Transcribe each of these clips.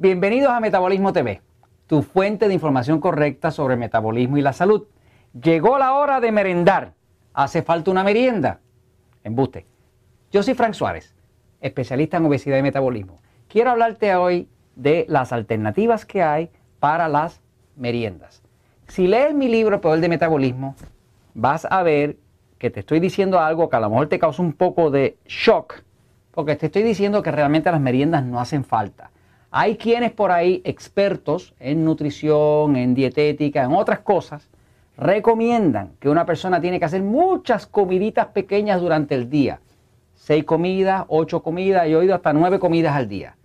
Bienvenidos a Metabolismo TV, tu fuente de información correcta sobre metabolismo y la salud. Llegó la hora de merendar. ¿Hace falta una merienda? Embuste. Yo soy Frank Suárez, especialista en obesidad y metabolismo. Quiero hablarte hoy de las alternativas que hay para las meriendas. Si lees mi libro El Poder de Metabolismo, vas a ver que te estoy diciendo algo que a lo mejor te causa un poco de shock, porque te estoy diciendo que realmente las meriendas no hacen falta. Hay quienes por ahí, expertos en nutrición, en dietética, en otras cosas, recomiendan que una persona tiene que hacer muchas comiditas pequeñas durante el día. Seis comidas, ocho comidas, yo he oído hasta nueve comidas al día.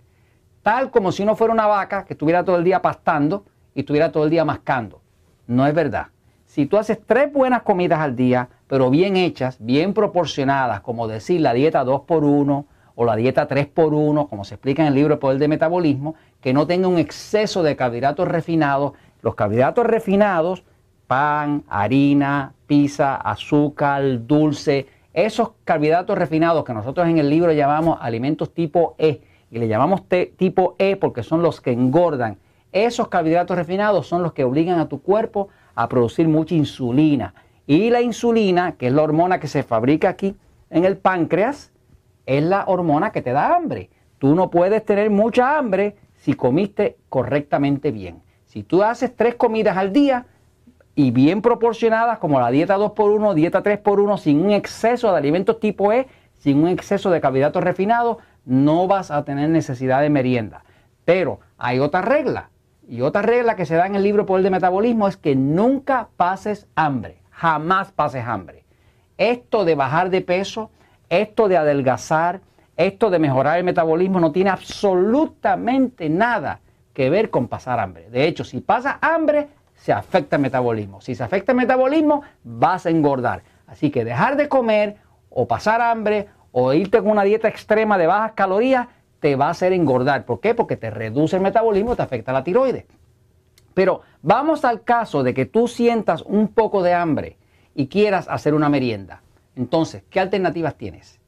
Tal como si uno fuera una vaca que estuviera todo el día pastando y estuviera todo el día mascando. No es verdad. Si tú haces tres buenas comidas al día, pero bien hechas, bien proporcionadas, como decir la dieta 2 por 1 o la dieta 3x1, como se explica en el libro El Poder de Metabolismo, que no tenga un exceso de carbohidratos refinados. Los carbohidratos refinados, pan, harina, pizza, azúcar, dulce, esos carbohidratos refinados que nosotros en el libro llamamos alimentos tipo E, y le llamamos tipo E porque son los que engordan. Esos carbohidratos refinados son los que obligan a tu cuerpo a producir mucha insulina. Y la insulina, que es la hormona que se fabrica aquí en el páncreas, es la hormona que te da hambre. Tú no puedes tener mucha hambre si comiste correctamente bien. Si tú haces tres comidas al día y bien proporcionadas, como la dieta 2x1, dieta 3x1, sin un exceso de alimentos tipo E, sin un exceso de carbohidratos refinados, no vas a tener necesidad de merienda. Pero hay otra regla, y otra regla que se da en el libro Poder de Metabolismo es que nunca pases hambre, jamás pases hambre. Esto de bajar de peso, esto de adelgazar, esto de mejorar el metabolismo no tiene absolutamente nada que ver con pasar hambre. De hecho, si pasa hambre, se afecta el metabolismo. Si se afecta el metabolismo, vas a engordar. Así que dejar de comer o pasar hambre o irte con una dieta extrema de bajas calorías te va a hacer engordar. ¿Por qué? Porque te reduce el metabolismo, te afecta la tiroides. Pero vamos al caso de que tú sientas un poco de hambre y quieras hacer una merienda. Entonces, ¿qué alternativas tienes?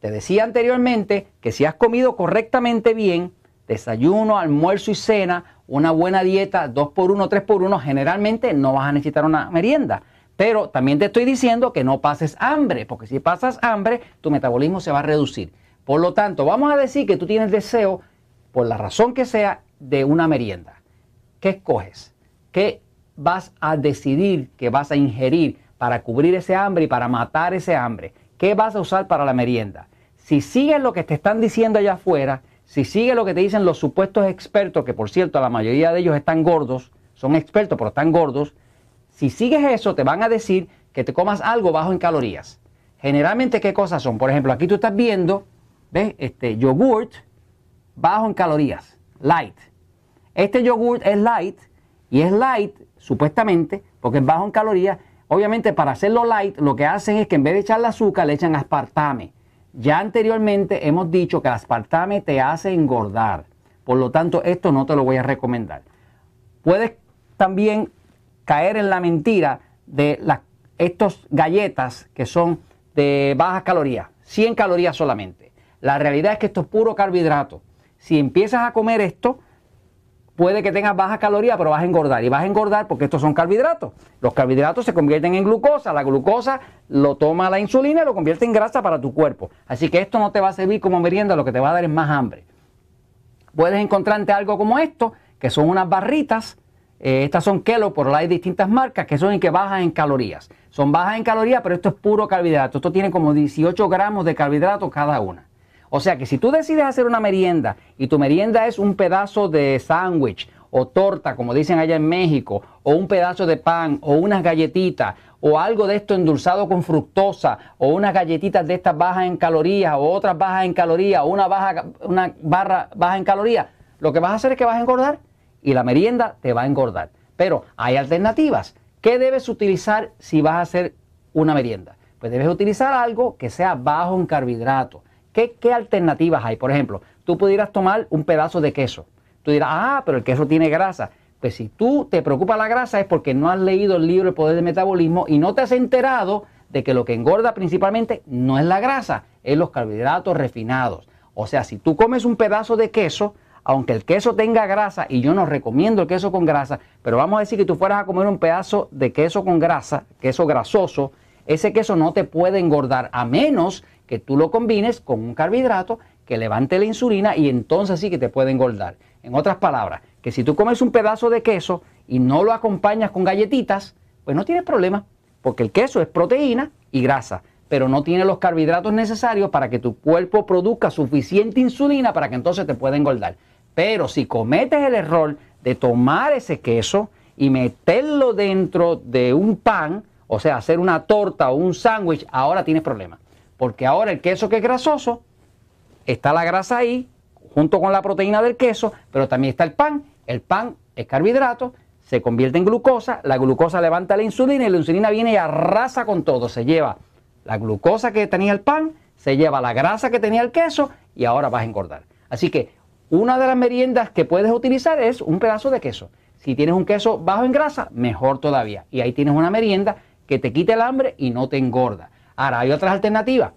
Te decía anteriormente que si has comido correctamente bien, desayuno, almuerzo y cena, una buena dieta, 2x1, 3x1, generalmente no vas a necesitar una merienda. Pero también te estoy diciendo que no pases hambre, porque si pasas hambre, tu metabolismo se va a reducir. Por lo tanto, vamos a decir que tú tienes deseo, por la razón que sea, de una merienda. ¿Qué escoges? ¿Qué vas a decidir que vas a ingerir? para cubrir ese hambre y para matar ese hambre. ¿Qué vas a usar para la merienda? Si sigues lo que te están diciendo allá afuera, si sigues lo que te dicen los supuestos expertos, que por cierto la mayoría de ellos están gordos, son expertos pero están gordos, si sigues eso te van a decir que te comas algo bajo en calorías. Generalmente, ¿qué cosas son? Por ejemplo, aquí tú estás viendo, ¿ves? Este yogurt bajo en calorías, light. Este yogurt es light y es light supuestamente porque es bajo en calorías Obviamente para hacerlo light lo que hacen es que en vez de echarle azúcar le echan aspartame. Ya anteriormente hemos dicho que el aspartame te hace engordar. Por lo tanto esto no te lo voy a recomendar. Puedes también caer en la mentira de estas galletas que son de bajas calorías. 100 calorías solamente. La realidad es que esto es puro carbohidrato. Si empiezas a comer esto, puede que tengas bajas calorías, pero vas a engordar. Y vas a engordar porque estos son carbohidratos. Los carbohidratos se convierten en glucosa. La glucosa lo toma la insulina y lo convierte en grasa para tu cuerpo. Así que esto no te va a servir como merienda, lo que te va a dar es más hambre. Puedes encontrarte algo como esto, que son unas barritas. Eh, estas son Kelo por la hay distintas marcas que son y que bajan en calorías. Son bajas en calorías, pero esto es puro carbohidrato. Esto tiene como 18 gramos de carbohidratos cada una. O sea que si tú decides hacer una merienda y tu merienda es un pedazo de sándwich o torta, como dicen allá en México, o un pedazo de pan o unas galletitas o algo de esto endulzado con fructosa o unas galletitas de estas bajas en calorías o otras bajas en calorías o una, baja, una barra baja en calorías, lo que vas a hacer es que vas a engordar y la merienda te va a engordar. Pero hay alternativas. ¿Qué debes utilizar si vas a hacer una merienda? Pues debes utilizar algo que sea bajo en carbohidratos. ¿Qué, alternativas hay? Por ejemplo, tú pudieras tomar un pedazo de queso. Tú dirás, ah, pero el queso tiene grasa. Pues si tú te preocupa la grasa es porque no has leído el libro El Poder del Metabolismo y no te has enterado de que lo que engorda principalmente no es la grasa, es los carbohidratos refinados. O sea, si tú comes un pedazo de queso, aunque el queso tenga grasa, y yo no recomiendo el queso con grasa, pero vamos a decir que tú fueras a comer un pedazo de queso con grasa, queso grasoso, ese queso no te puede engordar a menos que tú lo combines con un carbohidrato que levante la insulina y entonces sí que te puede engordar. En otras palabras, que si tú comes un pedazo de queso y no lo acompañas con galletitas, pues no tienes problema, porque el queso es proteína y grasa, pero no tiene los carbohidratos necesarios para que tu cuerpo produzca suficiente insulina para que entonces te pueda engordar. Pero si cometes el error de tomar ese queso y meterlo dentro de un pan, o sea, hacer una torta o un sándwich, ahora tienes problemas. Porque ahora el queso que es grasoso, está la grasa ahí, junto con la proteína del queso, pero también está el pan. El pan es carbohidrato, se convierte en glucosa, la glucosa levanta la insulina y la insulina viene y arrasa con todo. Se lleva la glucosa que tenía el pan, se lleva la grasa que tenía el queso y ahora vas a engordar. Así que una de las meriendas que puedes utilizar es un pedazo de queso. Si tienes un queso bajo en grasa, mejor todavía. Y ahí tienes una merienda que te quita el hambre y no te engorda. Ahora, hay otras alternativas.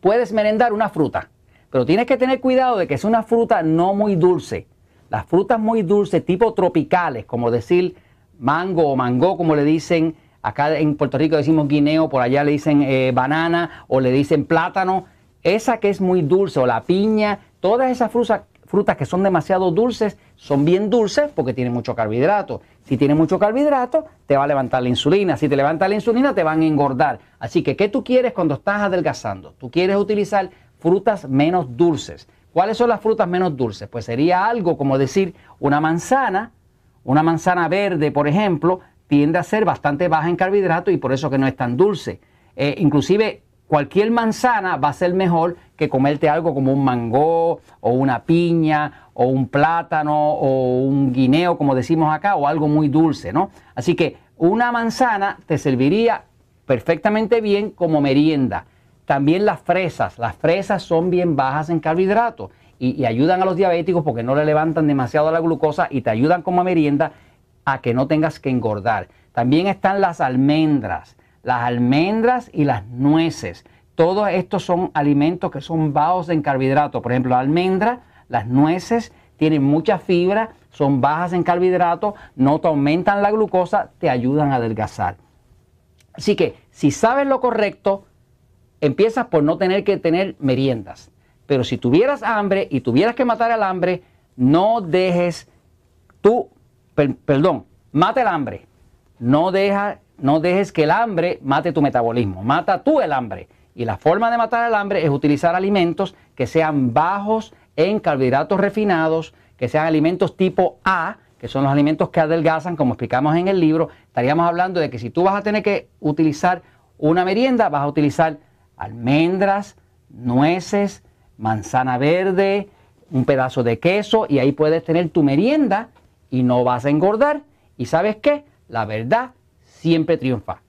Puedes merendar una fruta, pero tienes que tener cuidado de que es una fruta no muy dulce. Las frutas muy dulces, tipo tropicales, como decir mango o mango, como le dicen acá en Puerto Rico, decimos guineo, por allá le dicen eh, banana o le dicen plátano. Esa que es muy dulce, o la piña, todas esas frutas, frutas que son demasiado dulces son bien dulces porque tienen mucho carbohidrato. Si tiene mucho carbohidrato, te va a levantar la insulina. Si te levanta la insulina, te van a engordar. Así que, ¿qué tú quieres cuando estás adelgazando? Tú quieres utilizar frutas menos dulces. ¿Cuáles son las frutas menos dulces? Pues sería algo como decir una manzana, una manzana verde, por ejemplo, tiende a ser bastante baja en carbohidrato y por eso que no es tan dulce. Eh, inclusive Cualquier manzana va a ser mejor que comerte algo como un mango o una piña o un plátano o un guineo, como decimos acá, o algo muy dulce, ¿no? Así que una manzana te serviría perfectamente bien como merienda. También las fresas. Las fresas son bien bajas en carbohidratos y, y, ayudan a los diabéticos porque no le levantan demasiado la glucosa y te ayudan como merienda a que no tengas que engordar. También están las almendras las almendras y las nueces. Todos estos son alimentos que son bajos en carbohidratos. Por ejemplo, la almendra, las nueces tienen mucha fibra, son bajas en carbohidratos, no te aumentan la glucosa, te ayudan a adelgazar. Así que si sabes lo correcto, empiezas por no tener que tener meriendas. Pero si tuvieras hambre y tuvieras que matar al hambre, no dejes tú, perdón, mata el hambre. No deja no dejes que el hambre mate tu metabolismo, mata tú el hambre. Y la forma de matar el hambre es utilizar alimentos que sean bajos en carbohidratos refinados, que sean alimentos tipo A, que son los alimentos que adelgazan, como explicamos en el libro. Estaríamos hablando de que si tú vas a tener que utilizar una merienda, vas a utilizar almendras, nueces, manzana verde, un pedazo de queso y ahí puedes tener tu merienda y no vas a engordar. ¿Y sabes qué? La verdad siempre triunfa.